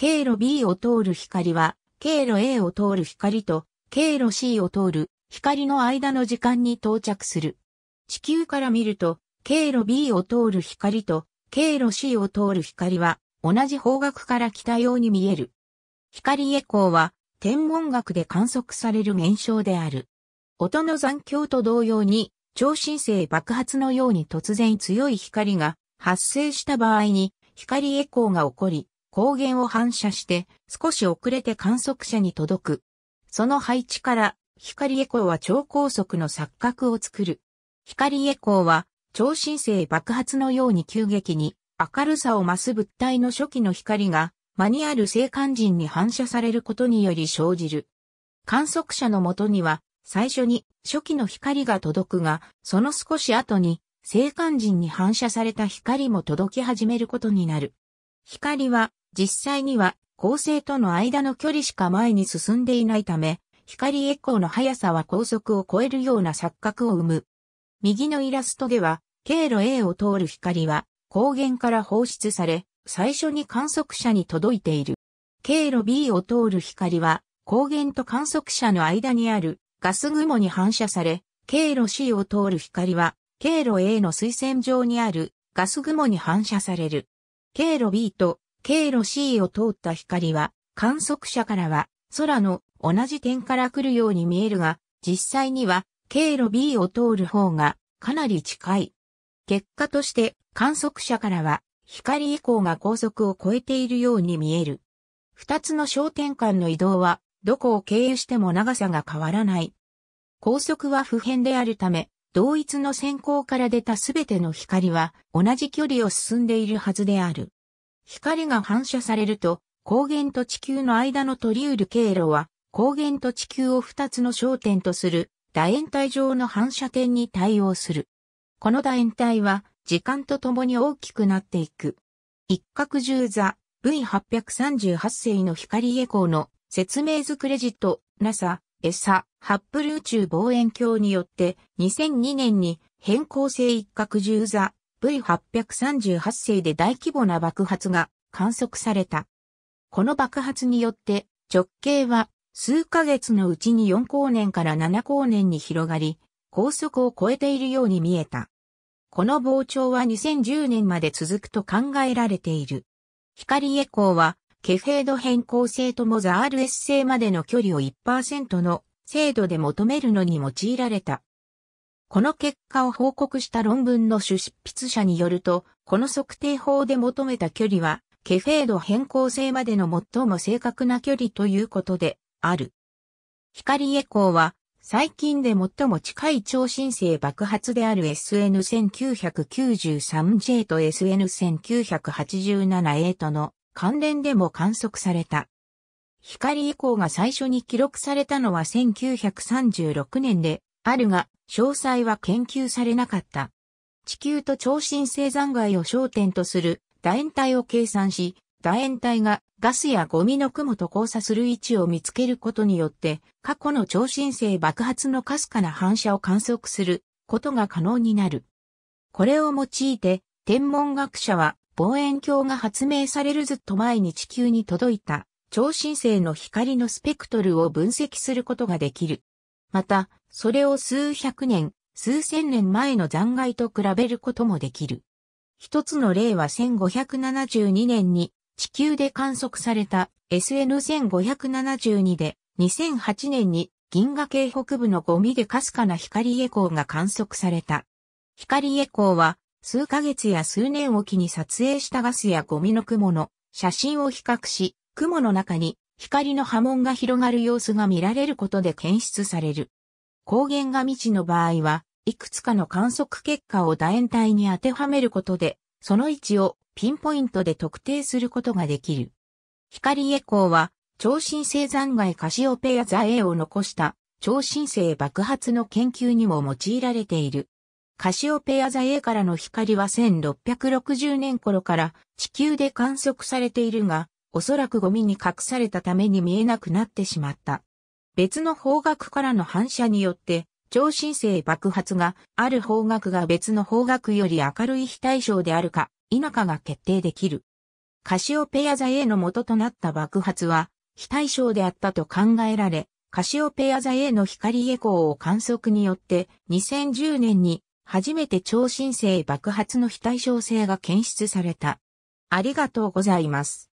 経路 B を通る光は、経路 A を通る光と、経路 C を通る光の間の時間に到着する。地球から見ると、経路 B を通る光と、経路 C を通る光は、同じ方角から来たように見える。光エコーは、天文学で観測される現象である。音の残響と同様に、超新星爆発のように突然強い光が発生した場合に、光エコーが起こり、光源を反射して少し遅れて観測者に届く。その配置から光エコーは超高速の錯覚を作る。光エコーは超新星爆発のように急激に明るさを増す物体の初期の光がマニュアル星間人に反射されることにより生じる。観測者のもとには最初に初期の光が届くが、その少し後に星間人に反射された光も届き始めることになる。光は実際には恒星との間の距離しか前に進んでいないため、光エコーの速さは高速を超えるような錯覚を生む。右のイラストでは、経路 A を通る光は、光源から放出され、最初に観測者に届いている。経路 B を通る光は、光源と観測者の間にあるガス雲に反射され、経路 C を通る光は、経路 A の水線上にあるガス雲に反射される。経路 B と経路 C を通った光は、観測者からは、空の同じ点から来るように見えるが、実際には、経路 B を通る方が、かなり近い。結果として、観測者からは、光以降が高速を超えているように見える。二つの焦点間の移動は、どこを経由しても長さが変わらない。高速は普遍であるため、同一の先行から出たすべての光は同じ距離を進んでいるはずである。光が反射されると、光源と地球の間の取り得る経路は、光源と地球を二つの焦点とする楕円体上の反射点に対応する。この楕円体は、時間とともに大きくなっていく。一角十座 V838 世の光エコーの説明図クレジット NASA、エサ、ハップル宇宙望遠鏡によって2002年に変更性一角十座 V838 星で大規模な爆発が観測された。この爆発によって直径は数ヶ月のうちに4光年から7光年に広がり、高速を超えているように見えた。この膨張は2010年まで続くと考えられている。光エコーは、ケフェード変更性ともザ RS 性までの距離を1%の精度で求めるのに用いられた。この結果を報告した論文の出筆者によると、この測定法で求めた距離は、ケフェード変更性までの最も正確な距離ということで、ある。光エコーは、最近で最も近い超新星爆発である SN1993J と SN1987A との関連でも観測された。光エコーが最初に記録されたのは1936年で、あるが、詳細は研究されなかった。地球と超新星残骸を焦点とする楕円体を計算し、楕円体がガスやゴミの雲と交差する位置を見つけることによって、過去の超新星爆発のかすかな反射を観測することが可能になる。これを用いて、天文学者は望遠鏡が発明されるずっと前に地球に届いた超新星の光のスペクトルを分析することができる。また、それを数百年、数千年前の残骸と比べることもできる。一つの例は1572年に地球で観測された SN1572 で2008年に銀河系北部のゴミでかすかな光エコーが観測された。光エコーは数ヶ月や数年おきに撮影したガスやゴミの雲の写真を比較し、雲の中に光の波紋が広がる様子が見られることで検出される。光源が未知の場合は、いくつかの観測結果を楕円体に当てはめることで、その位置をピンポイントで特定することができる。光エコーは、超新星残骸カシオペア座 A を残した超新星爆発の研究にも用いられている。カシオペア座 A からの光は1660年頃から地球で観測されているが、おそらくゴミに隠されたために見えなくなってしまった。別の方角からの反射によって、超新星爆発がある方角が別の方角より明るい非対称であるか否かが決定できる。カシオペア座 A の元となった爆発は非対称であったと考えられ、カシオペア座 A の光エコーを観測によって2010年に初めて超新星爆発の非対称性が検出された。ありがとうございます。